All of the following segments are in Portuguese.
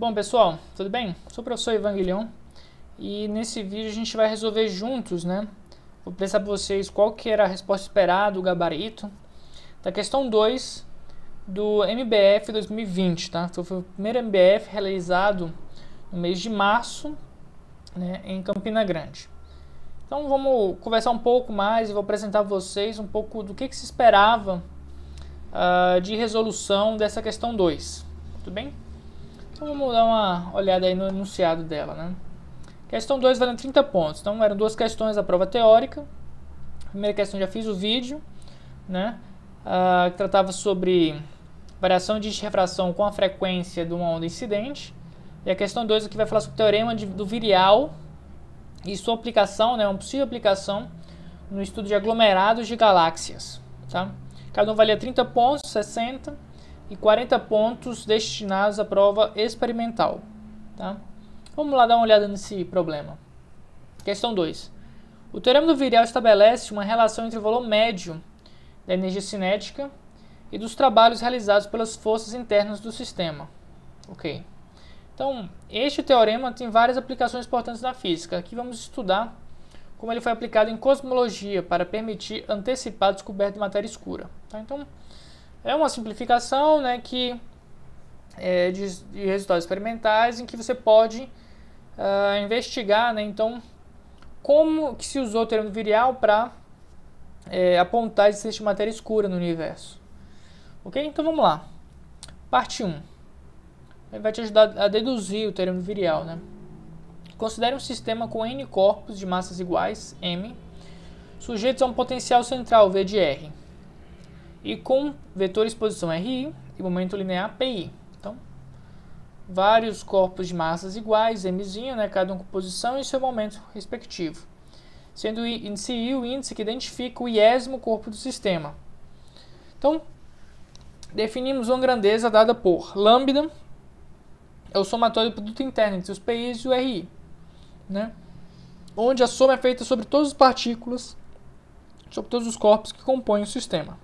Bom pessoal, tudo bem? Sou o professor Ivan Guilhão e nesse vídeo a gente vai resolver juntos, né? Vou pensar para vocês qual que era a resposta esperada, o gabarito da questão 2 do MBF 2020, tá? Então, foi o primeiro MBF realizado no mês de março, né, em Campina Grande. Então vamos conversar um pouco mais e vou apresentar para vocês um pouco do que, que se esperava uh, de resolução dessa questão 2, tudo bem? Então vamos dar uma olhada aí no enunciado dela, né? Questão 2 valendo 30 pontos. Então eram duas questões da prova teórica. A primeira questão já fiz o vídeo, né? Ah, que tratava sobre variação de refração com a frequência de uma onda incidente. E a questão 2 aqui vai falar sobre o teorema de, do virial e sua aplicação, né, uma possível aplicação no estudo de aglomerados de galáxias. Tá? Cada um valia 30 pontos, 60 e 40 pontos destinados à prova experimental. Tá? Vamos lá dar uma olhada nesse problema. Questão 2. O teorema do Virial estabelece uma relação entre o valor médio da energia cinética e dos trabalhos realizados pelas forças internas do sistema. Ok. Então, este teorema tem várias aplicações importantes na física. Aqui vamos estudar como ele foi aplicado em cosmologia para permitir antecipar a descoberta de matéria escura. Tá? Então, é uma simplificação né, que, é, de, de resultados experimentais em que você pode uh, investigar, né, então, como que se usou o termo virial para é, apontar a existência de matéria escura no universo. Ok? Então vamos lá. Parte 1. Ele vai te ajudar a deduzir o termo virial. Né? Considere um sistema com n corpos de massas iguais, m, sujeitos a um potencial central, v de r e com vetor exposição RI e momento linear PI. Então, vários corpos de massas iguais, mzinho, né, cada um com posição e seu momento respectivo. Sendo o índice I o índice que identifica o iésimo corpo do sistema. Então, definimos uma grandeza dada por lambda é o somatório do produto interno entre os PIs e o RI, né? onde a soma é feita sobre todas as partículas, sobre todos os corpos que compõem o sistema.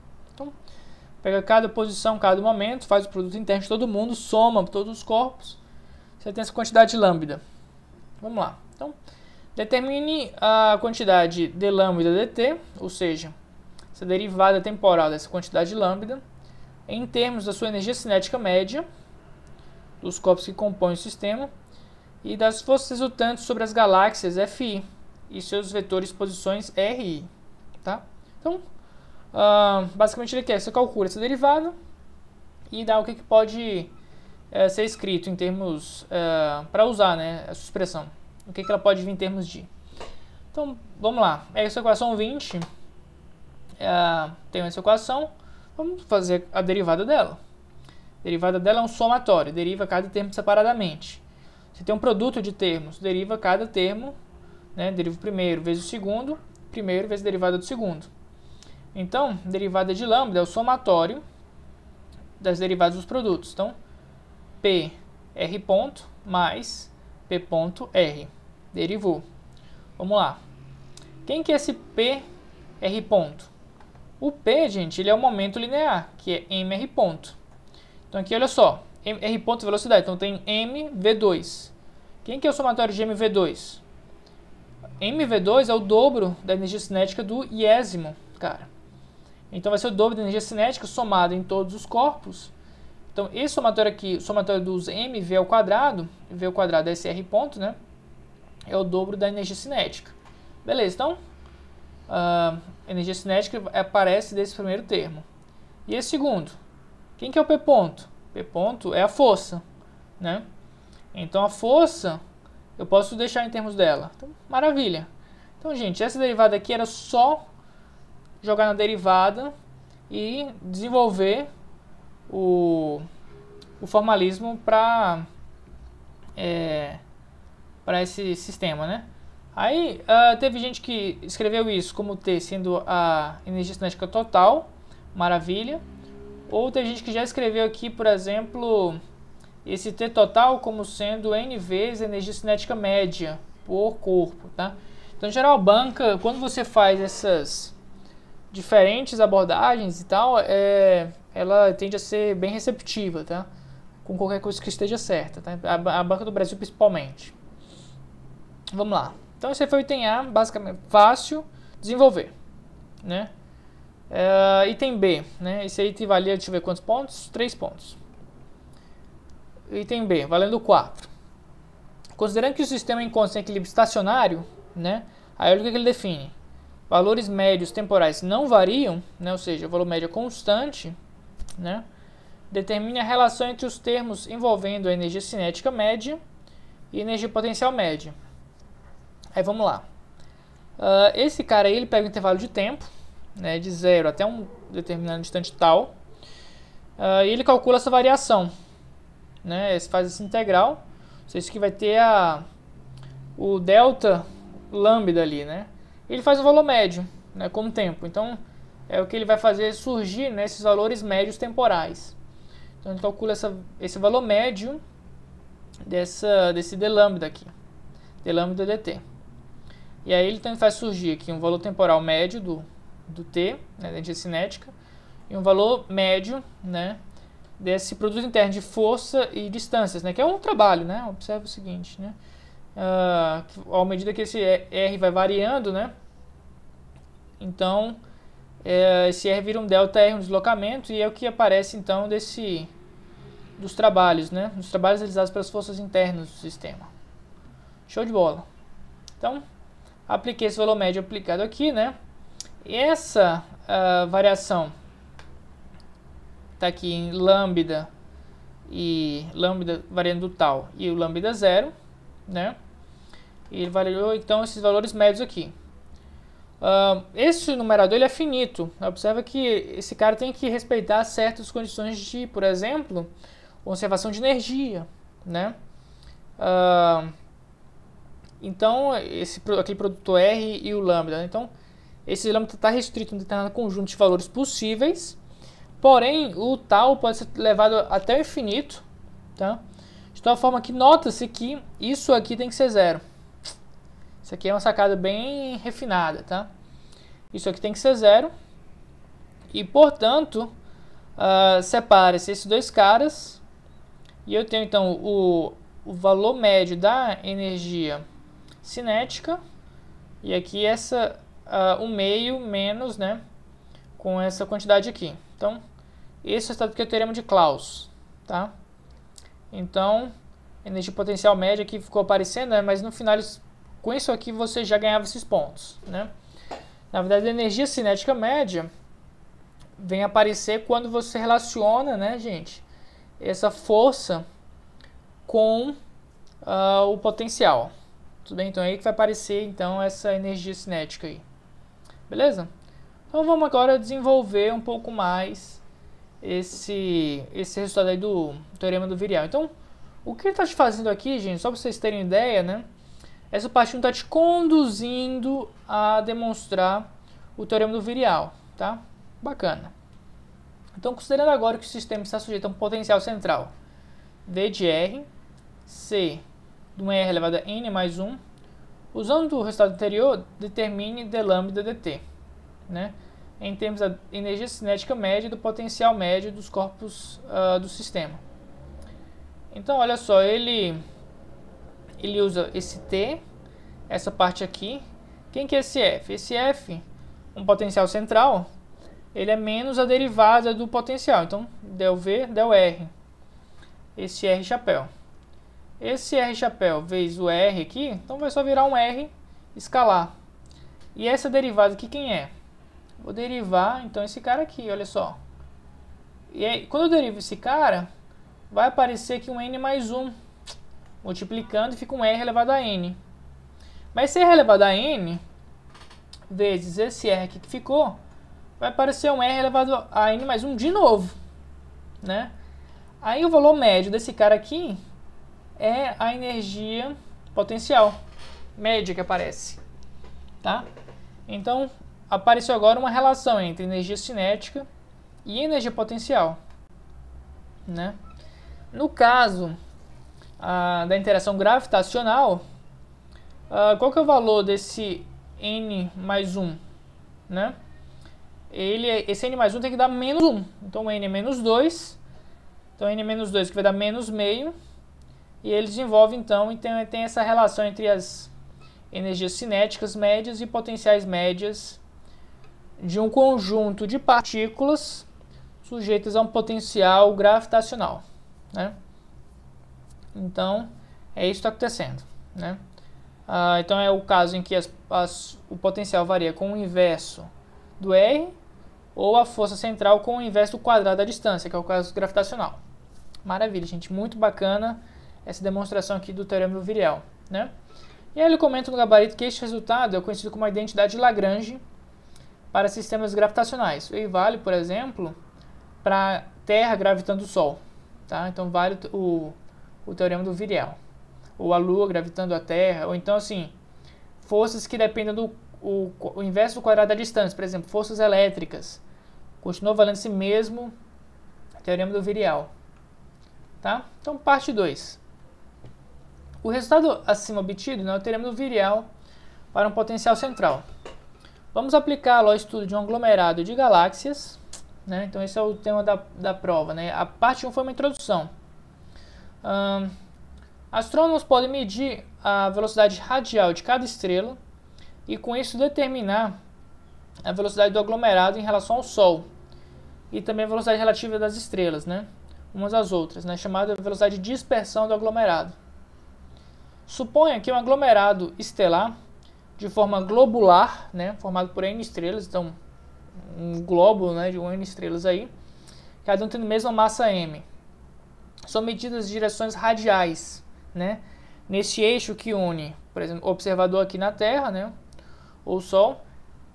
Pega cada posição, cada momento, faz o produto interno de todo mundo, soma todos os corpos. Você tem essa quantidade de lambda. Vamos lá. Então, determine a quantidade de lambda dt, ou seja, essa derivada temporal dessa quantidade de lambda, em termos da sua energia cinética média, dos corpos que compõem o sistema, e das forças resultantes sobre as galáxias Fi e seus vetores posições Ri. Tá? Então, Uh, basicamente ele quer, você calcula essa derivada e dá o que, que pode eh, ser escrito em termos, eh, para usar né, essa expressão, o que, que ela pode vir em termos de. Então, vamos lá, essa equação 20, eh, tem essa equação, vamos fazer a derivada dela. A derivada dela é um somatório, deriva cada termo separadamente. Você tem um produto de termos, deriva cada termo, né, deriva o primeiro vezes o segundo, primeiro vezes a derivada do segundo. Então, derivada de lambda é o somatório das derivadas dos produtos. Então, P R ponto mais P ponto R. Derivou. Vamos lá. Quem que é esse P R ponto? O P, gente, ele é o momento linear, que é MR ponto. Então aqui, olha só, MR ponto é velocidade. Então tem MV2. Quem que é o somatório de MV2? MV2 é o dobro da energia cinética do iésimo, cara. Então vai ser o dobro da energia cinética somada em todos os corpos. Então esse somatório aqui, somatório dos mv ao quadrado, v ao quadrado é SR ponto, né? É o dobro da energia cinética. Beleza, então a ah, energia cinética aparece desse primeiro termo. E esse segundo, quem que é o P ponto? P ponto é a força, né? Então a força eu posso deixar em termos dela. Então, maravilha. Então, gente, essa derivada aqui era só jogar na derivada e desenvolver o, o formalismo para é, para esse sistema, né? Aí uh, teve gente que escreveu isso como T sendo a energia cinética total, maravilha. Ou teve gente que já escreveu aqui, por exemplo, esse T total como sendo N vezes a energia cinética média por corpo, tá? Então, em geral, banca, quando você faz essas diferentes abordagens e tal, é, ela tende a ser bem receptiva, tá? Com qualquer coisa que esteja certa, tá? A, a Banca do Brasil principalmente. Vamos lá. Então esse foi o item A, basicamente fácil, desenvolver, né? É, item B, né? Esse aí valia, deixa eu ver quantos pontos? 3 pontos. Item B, valendo 4. Considerando que o sistema encontra-se em equilíbrio estacionário, né? Aí olha o que ele define valores médios temporais não variam, né, ou seja, o valor médio é constante, né, determine a relação entre os termos envolvendo a energia cinética média e energia potencial média. Aí vamos lá. Uh, esse cara aí, ele pega um intervalo de tempo, né, de zero até um determinado instante tal, uh, e ele calcula essa variação. Né, Ele faz esse integral, isso aqui vai ter a, o delta lambda ali, né? ele faz o valor médio né, como tempo. Então, é o que ele vai fazer surgir nesses né, valores médios temporais. Então, a gente calcula essa, esse valor médio dessa, desse d lambda aqui, d lambda dt. E aí ele então, faz surgir aqui um valor temporal médio do, do t, né, da energia cinética, e um valor médio né, desse produto interno de força e distâncias, né, que é um trabalho, né? observa o seguinte, né? uh, à medida que esse R vai variando, né? Então, é, esse R vira um delta R, um deslocamento, e é o que aparece então desse dos trabalhos, né? Dos trabalhos realizados pelas forças internas do sistema. Show de bola. Então, apliquei esse valor médio aplicado aqui, né? E essa uh, variação está aqui em lambda e lambda variando do tal e o lambda zero, né? E ele validou então esses valores médios aqui. Uh, esse numerador ele é finito. Observa que esse cara tem que respeitar certas condições de, por exemplo, conservação de energia, né? Uh, então, esse, aquele produto R e o lambda. Né? Então, esse lambda está restrito a um determinado conjunto de valores possíveis. Porém, o tal pode ser levado até o infinito, tá? De tal forma que nota-se que isso aqui tem que ser zero. Isso aqui é uma sacada bem refinada, tá? Isso aqui tem que ser zero. E, portanto, uh, separe-se esses dois caras. E eu tenho, então, o, o valor médio da energia cinética. E aqui essa, uh, ah, o meio menos, né? Com essa quantidade aqui. Então, esse é o estado que eu teremos de Claus, tá? Então, energia potencial média aqui ficou aparecendo, né? Mas no final eles com isso aqui você já ganhava esses pontos, né? Na verdade, a energia cinética média vem aparecer quando você relaciona, né, gente, essa força com uh, o potencial. Tudo bem? Então é aí que vai aparecer então essa energia cinética aí. Beleza? Então vamos agora desenvolver um pouco mais esse, esse resultado aí do teorema do virial. Então, o que ele está fazendo aqui, gente, só para vocês terem ideia, né? Essa parte 1 está te conduzindo a demonstrar o teorema do virial, tá? Bacana. Então, considerando agora que o sistema está sujeito a um potencial central V de R, C de uma R elevado a N mais 1, usando o resultado anterior, determine d lambda dt, né? em termos da energia cinética média e do potencial médio dos corpos uh, do sistema. Então, olha só, ele ele usa esse T, essa parte aqui. Quem que é esse F? Esse F, um potencial central, ele é menos a derivada do potencial. Então, del V, del R. Esse R chapéu. Esse R chapéu vezes o R aqui, então vai só virar um R escalar. E essa derivada aqui quem é? Vou derivar, então, esse cara aqui, olha só. E aí, quando eu derivo esse cara, vai aparecer aqui um N mais 1 multiplicando e fica um R elevado a N. Mas esse R elevado a N vezes esse R aqui que ficou, vai aparecer um R elevado a N mais 1 de novo, né? Aí o valor médio desse cara aqui é a energia potencial média que aparece, tá? Então, apareceu agora uma relação entre energia cinética e energia potencial, né? No caso da interação gravitacional, qual que é o valor desse n mais 1? Né? Ele, é, esse n mais 1 tem que dar menos 1. Então n é menos 2. Então n é menos 2 que vai dar menos meio. E eles desenvolve, então, e tem, tem essa relação entre as energias cinéticas médias e potenciais médias de um conjunto de partículas sujeitas a um potencial gravitacional. Né? Então, é isso que está acontecendo, né? Ah, então, é o caso em que as, as, o potencial varia com o inverso do R ou a força central com o inverso do quadrado da distância, que é o caso gravitacional. Maravilha, gente. Muito bacana essa demonstração aqui do Teorema do né? E aí ele comenta no gabarito que este resultado é conhecido como a identidade de Lagrange para sistemas gravitacionais. E vale, por exemplo, para Terra gravitando o Sol. Tá? Então vale o, o teorema do Viriel. Ou a Lua gravitando a Terra, ou então assim, forças que dependem do o, o inverso do quadrado da distância, por exemplo, forças elétricas. Continua valendo esse mesmo teorema do virial, Tá? Então, parte 2. O resultado acima obtido né, é o teorema do virial para um potencial central. Vamos aplicar ao estudo de um aglomerado de galáxias. Né? Então, esse é o tema da, da prova. Né? A parte 1 foi uma introdução astrônomos podem medir a velocidade radial de cada estrela e com isso determinar a velocidade do aglomerado em relação ao Sol e também a velocidade relativa das estrelas, né? umas às outras, né? chamada velocidade de dispersão do aglomerado. Suponha que um aglomerado estelar de forma globular, né? formado por n estrelas, então um globo né? de um n estrelas aí, cada um tendo a mesma massa m são medidas de direções radiais, né? Neste eixo que une, por exemplo, o observador aqui na Terra, né? O Sol,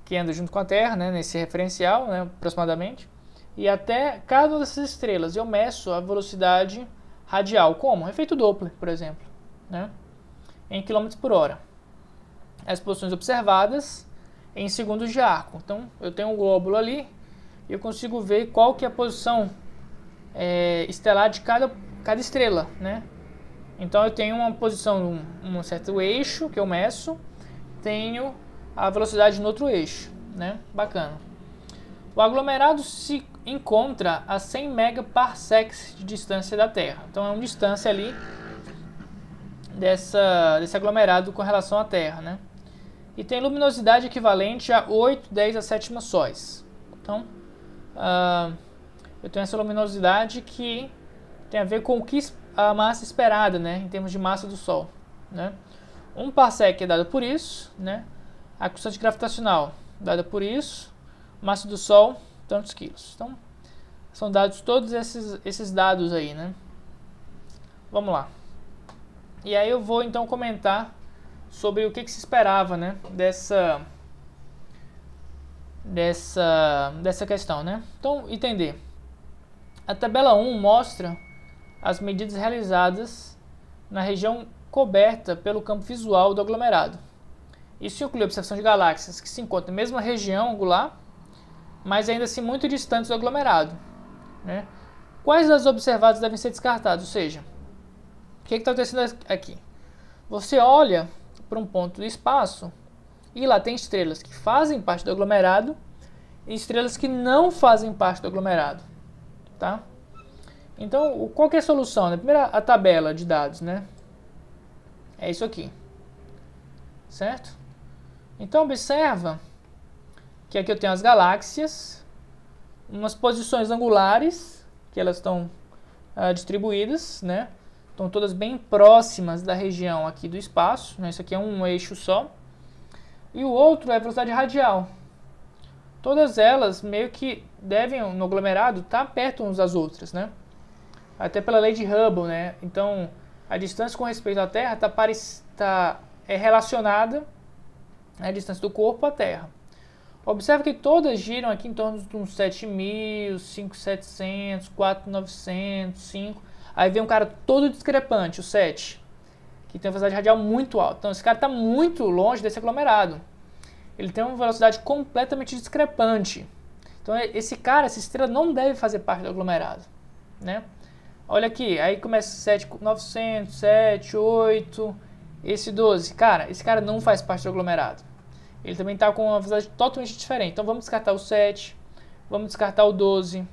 que anda junto com a Terra, né? Nesse referencial, né? Aproximadamente. E até cada uma dessas estrelas eu meço a velocidade radial, como efeito Doppler, por exemplo, né? Em quilômetros por hora. As posições observadas em segundos de arco. Então, eu tenho um glóbulo ali, e eu consigo ver qual que é a posição é, estelar de cada, cada estrela, né? Então eu tenho uma posição, um, um certo eixo que eu meço, tenho a velocidade no outro eixo, né? Bacana. O aglomerado se encontra a 100 megaparsecs de distância da Terra. Então é uma distância ali dessa, desse aglomerado com relação à Terra, né? E tem luminosidade equivalente a 8, 10 a sétima sóis. Então, uh, eu tenho essa luminosidade que tem a ver com o que a massa esperada, né, em termos de massa do Sol, né? Um parsec é dado por isso, né? A constante gravitacional dada por isso, massa do Sol, tantos quilos. Então, são dados todos esses, esses dados aí, né? Vamos lá. E aí eu vou então comentar sobre o que, que se esperava, né? Dessa, dessa, dessa questão, né? Então, entender. A tabela 1 mostra as medidas realizadas na região coberta pelo campo visual do aglomerado. Isso inclui a observação de galáxias que se encontram na mesma região angular, mas ainda assim muito distantes do aglomerado. Né? Quais das observadas devem ser descartadas? Ou seja, o que é está acontecendo aqui? Você olha para um ponto do espaço e lá tem estrelas que fazem parte do aglomerado e estrelas que não fazem parte do aglomerado tá? Então, qual que é a solução? Né? Primeiro, a tabela de dados, né? É isso aqui, certo? Então, observa que aqui eu tenho as galáxias, umas posições angulares, que elas estão ah, distribuídas, né? Estão todas bem próximas da região aqui do espaço, né? Isso aqui é um eixo só. E o outro é a velocidade radial, todas elas meio que devem, no aglomerado, estar tá perto uns das outras, né? Até pela lei de Hubble, né? Então, a distância com respeito à Terra tá, tá, é relacionada à distância do corpo à Terra. Observe que todas giram aqui em torno de uns 7.000, 5.700, 4.900, 5. Aí vem um cara todo discrepante, o 7, que tem uma velocidade radial muito alta. Então, esse cara está muito longe desse aglomerado ele tem uma velocidade completamente discrepante. Então é, esse cara, essa estrela não deve fazer parte do aglomerado, né? Olha aqui, aí começa 7, 900, 7, 8, esse 12. Cara, esse cara não faz parte do aglomerado. Ele também está com uma velocidade totalmente diferente. Então vamos descartar o 7, vamos descartar o 12.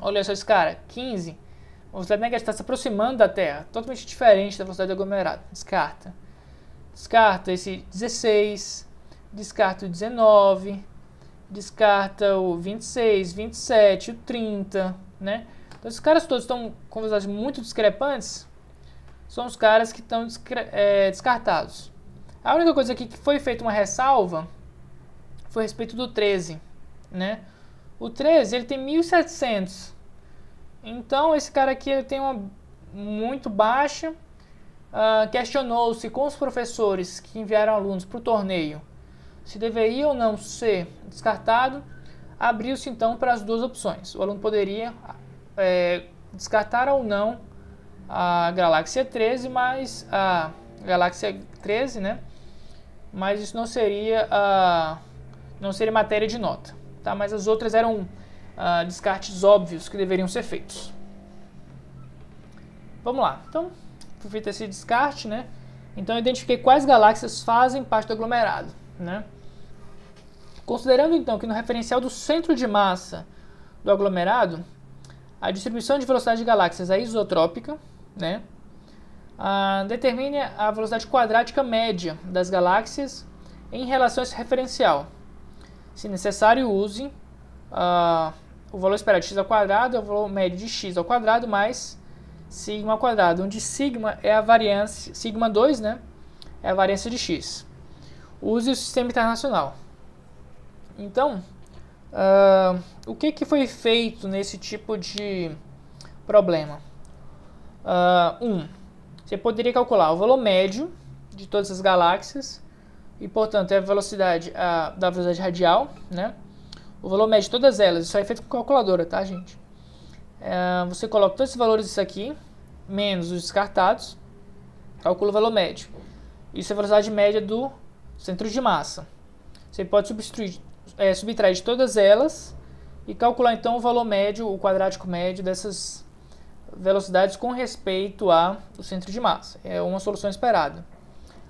Olha só esse cara, 15. A velocidade negativa está se aproximando da Terra, totalmente diferente da velocidade do aglomerado. Descarta. Descarta esse 16, descarta o 19, descarta o 26, 27, o 30, né? Então, esses caras todos estão com velocidades muito discrepantes, são os caras que estão é, descartados. A única coisa aqui que foi feita uma ressalva foi a respeito do 13, né? O 13, ele tem 1700. Então, esse cara aqui ele tem uma muito baixa. Uh, Questionou-se com os professores que enviaram alunos para o torneio se deveria ou não ser descartado, abriu-se então para as duas opções. O aluno poderia é, descartar ou não a galáxia 13, mas a galáxia 13, né? Mas isso não seria a não seria matéria de nota, tá? Mas as outras eram ah, descartes óbvios que deveriam ser feitos. Vamos lá. Então, fui feito esse descarte, né? Então, eu identifiquei quais galáxias fazem parte do aglomerado. Né? Considerando então que no referencial do centro de massa do aglomerado, a distribuição de velocidade de galáxias é isotrópica, né? Ah, determine a velocidade quadrática média das galáxias em relação a esse referencial. Se necessário, use ah, o valor esperado de x ao quadrado, é o valor médio de x ao quadrado mais sigma ao quadrado, onde sigma é a variância, sigma 2, né? É a variância de x use o sistema internacional. Então, uh, o que, que foi feito nesse tipo de problema? 1. Uh, um, você poderia calcular o valor médio de todas as galáxias e, portanto, é a velocidade a, da velocidade radial, né? O valor médio de todas elas, isso é feito com calculadora, tá, gente? Uh, você coloca todos esses valores isso aqui, menos os descartados, calcula o valor médio. Isso é a velocidade média do centros de massa. Você pode substituir, é, subtrair de todas elas e calcular então o valor médio, o quadrático médio dessas velocidades com respeito ao centro de massa. É uma solução esperada.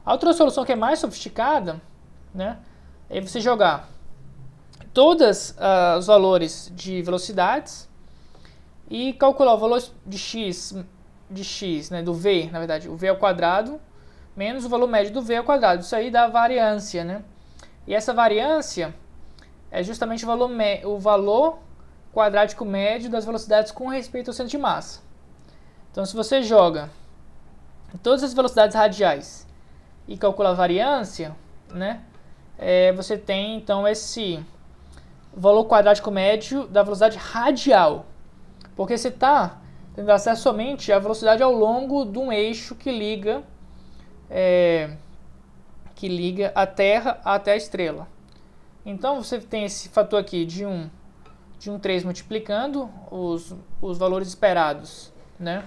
A outra solução que é mais sofisticada né, é você jogar todos uh, ah, os valores de velocidades e calcular o valor de x, de x né, do v, na verdade, o v ao quadrado menos o valor médio do V ao quadrado. Isso aí dá variância, né? E essa variância é justamente o valor, o valor quadrático médio das velocidades com respeito ao centro de massa. Então, se você joga todas as velocidades radiais e calcula a variância, né? É, você tem, então, esse valor quadrático médio da velocidade radial. Porque você está tendo acesso somente à velocidade ao longo de um eixo que liga é, que liga a Terra até a estrela. Então você tem esse fator aqui de 1 um, de um 3 multiplicando os, os valores esperados né,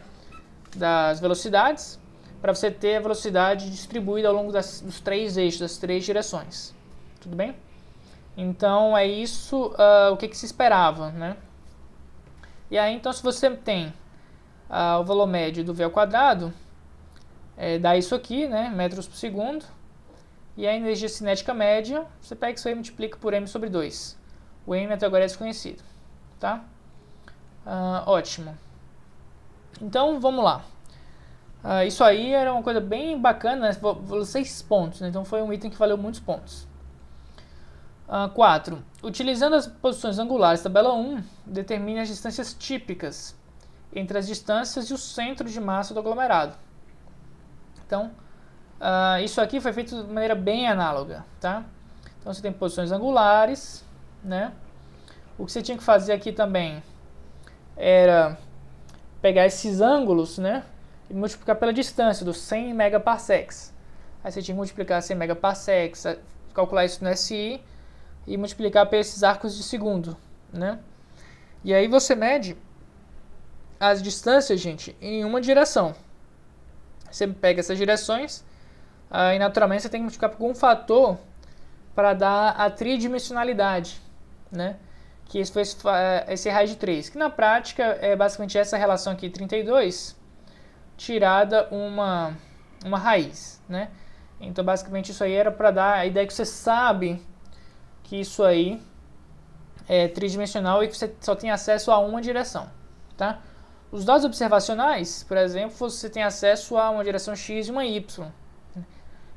das velocidades para você ter a velocidade distribuída ao longo das, dos três eixos, das três direções. Tudo bem? Então é isso uh, o que, que, se esperava. Né? E aí então se você tem uh, o valor médio do V ao quadrado, é, dá isso aqui, né, metros por segundo. E a energia cinética média, você pega isso aí e multiplica por m sobre 2. O m até agora é desconhecido, tá? Ah, ótimo. Então, vamos lá. Ah, isso aí era uma coisa bem bacana, né? seis pontos, né? então foi um item que valeu muitos pontos. 4. Uh, ah, utilizando as posições angulares tabela 1, determine as distâncias típicas entre as distâncias e o centro de massa do aglomerado. Então, uh, isso aqui foi feito de maneira bem análoga, tá? Então, você tem posições angulares, né? O que você tinha que fazer aqui também era pegar esses ângulos, né? E multiplicar pela distância dos 100 megaparsecs. Aí você tinha que multiplicar 100 megaparsecs, calcular isso no SI e multiplicar por esses arcos de segundo, né? E aí você mede as distâncias, gente, em uma direção você pega essas direções uh, e naturalmente você tem que multiplicar por algum fator para dar a tridimensionalidade, né? que esse foi esse, eh, esse raiz de 3, que na prática é basicamente essa relação aqui, 32, tirada uma, uma raiz, né? Então, basicamente, isso aí era para dar a ideia que você sabe que isso aí é tridimensional e que você só tem acesso a uma direção, tá? Os dados observacionais, por exemplo, você tem acesso a uma direção x e uma y, né?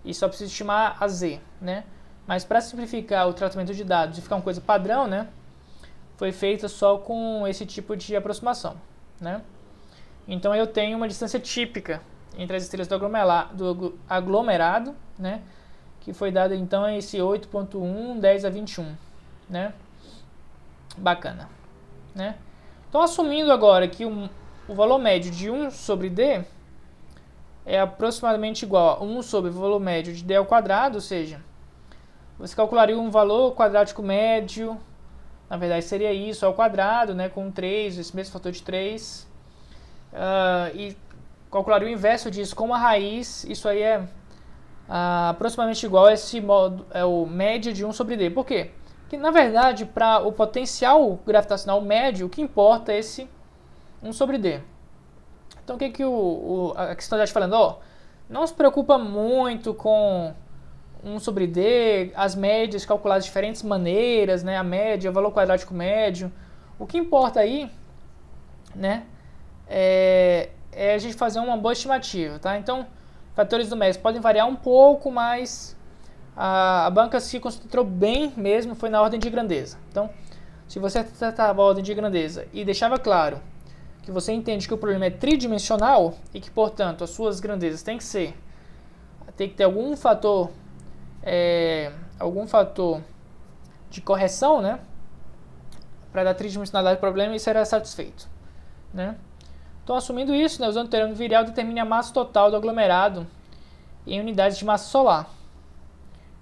e só precisa estimar a z, né? Mas para simplificar o tratamento de dados e ficar uma coisa padrão, né? Foi feita só com esse tipo de aproximação, né? Então eu tenho uma distância típica entre as estrelas do aglomerado, do aglomerado né? Que foi dada então a esse 8.1, 10 a 21, né? Bacana, né? Então, assumindo agora que um, o valor médio de 1 sobre D é aproximadamente igual a 1 sobre o valor médio de D ao quadrado, ou seja, você calcularia um valor quadrático médio, na verdade seria isso, ao quadrado, né, com 3, esse mesmo fator de 3, uh, ah, e calcularia o inverso disso com a raiz, isso aí é uh, aproximadamente igual a esse modo, é o média de 1 sobre D. Por quê? que na verdade para o potencial gravitacional médio o que importa é esse 1 sobre d. Então o que, que o, o, a questão já está falando? Ó, não se preocupa muito com 1 sobre d, as médias calculadas de diferentes maneiras, né, a média, o valor quadrático médio. O que importa aí né, é, é a gente fazer uma boa estimativa. Tá? Então fatores do médio podem variar um pouco, mas a, a banca se concentrou bem mesmo, foi na ordem de grandeza. Então, se você tratava a ordem de grandeza e deixava claro que você entende que o problema é tridimensional e que, portanto, as suas grandezas têm que ser, tem que ter algum fator, é, algum fator de correção, né? Para dar tridimensionalidade ao problema e será satisfeito, né? Então, assumindo isso, né, usando o teorema virial, determine a massa total do aglomerado em unidades de massa solar.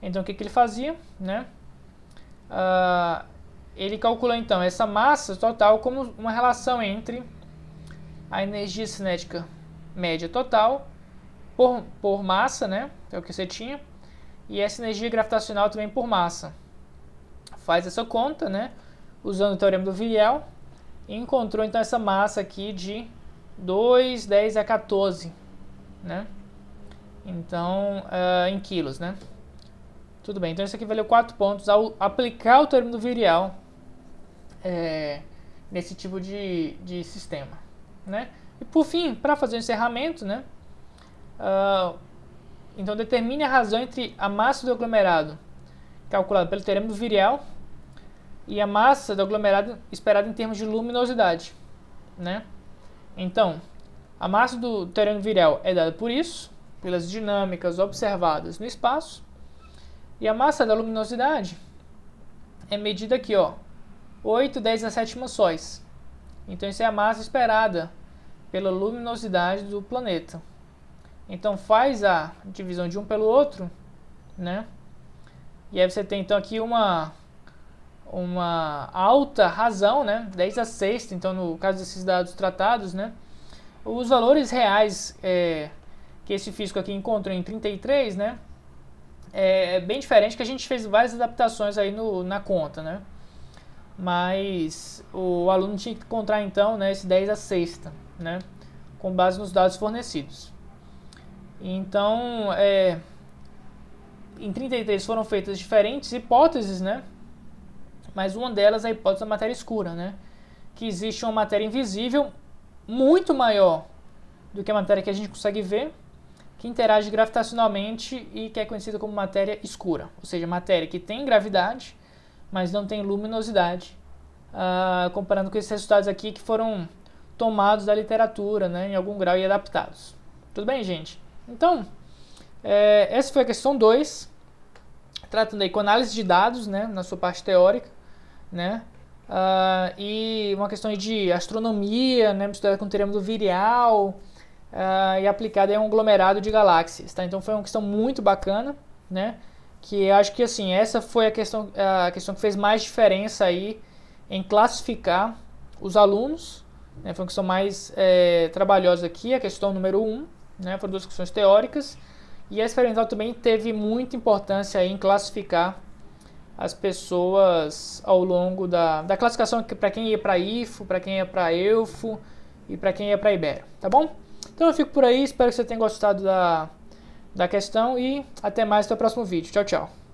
Então o que, que ele fazia? Né? Uh, ele calculou então essa massa total como uma relação entre a energia cinética média total por, por massa, né? É o que você tinha. E essa energia gravitacional também por massa. Faz essa conta, né? Usando o teorema do Villiel. E encontrou então essa massa aqui de 2, 10 a 14, né? Então, uh, em quilos, né? Tudo bem, então isso aqui valeu 4 pontos ao aplicar o teorema do virial é, nesse tipo de, de sistema. Né? E por fim, para fazer o encerramento, né, uh, então determine a razão entre a massa do aglomerado calculada pelo teorema do virial e a massa do aglomerado esperada em termos de luminosidade. Né? Então, a massa do teorema virial é dada por isso, pelas dinâmicas observadas no espaço, e a massa da luminosidade é medida aqui, ó, 8 10 a sétima sóis. Então isso é a massa esperada pela luminosidade do planeta. Então faz a divisão de um pelo outro, né? E aí você tem então aqui uma uma alta razão, né? 10 a sexta, então no caso desses dados tratados, né? Os valores reais é, que esse físico aqui encontrou em 33, né? É, é bem diferente que a gente fez várias adaptações aí no, na conta, né? Mas o aluno tinha que encontrar então né, esse 10 a sexta, né? Com base nos dados fornecidos. Então, é, em 33 foram feitas diferentes hipóteses, né? Mas uma delas é a hipótese da matéria escura, né? Que existe uma matéria invisível muito maior do que a matéria que a gente consegue ver que interage gravitacionalmente e que é conhecida como matéria escura, ou seja, matéria que tem gravidade, mas não tem luminosidade, uh, comparando com esses resultados aqui que foram tomados da literatura, né, em algum grau e adaptados. Tudo bem, gente? Então, é, essa foi a questão 2, tratando aí com análise de dados, né, na sua parte teórica, né, uh, e uma questão de astronomia, né, misturada com o teorema do virial, uh, e aplicada em um aglomerado de galáxias. Tá? Então foi uma questão muito bacana, né? que acho que assim essa foi a questão, a questão que fez mais diferença aí em classificar os alunos. Né? Foi uma questão mais é, trabalhosa aqui, a questão número 1, um, né? foram duas questões teóricas. E a experimental também teve muita importância aí em classificar as pessoas ao longo da, da classificação para quem ia para IFO, para quem ia para EUFO e para quem ia para Ibero, tá bom? Então eu fico por aí, espero que você tenha gostado da, da questão e até mais até o próximo vídeo. Tchau, tchau.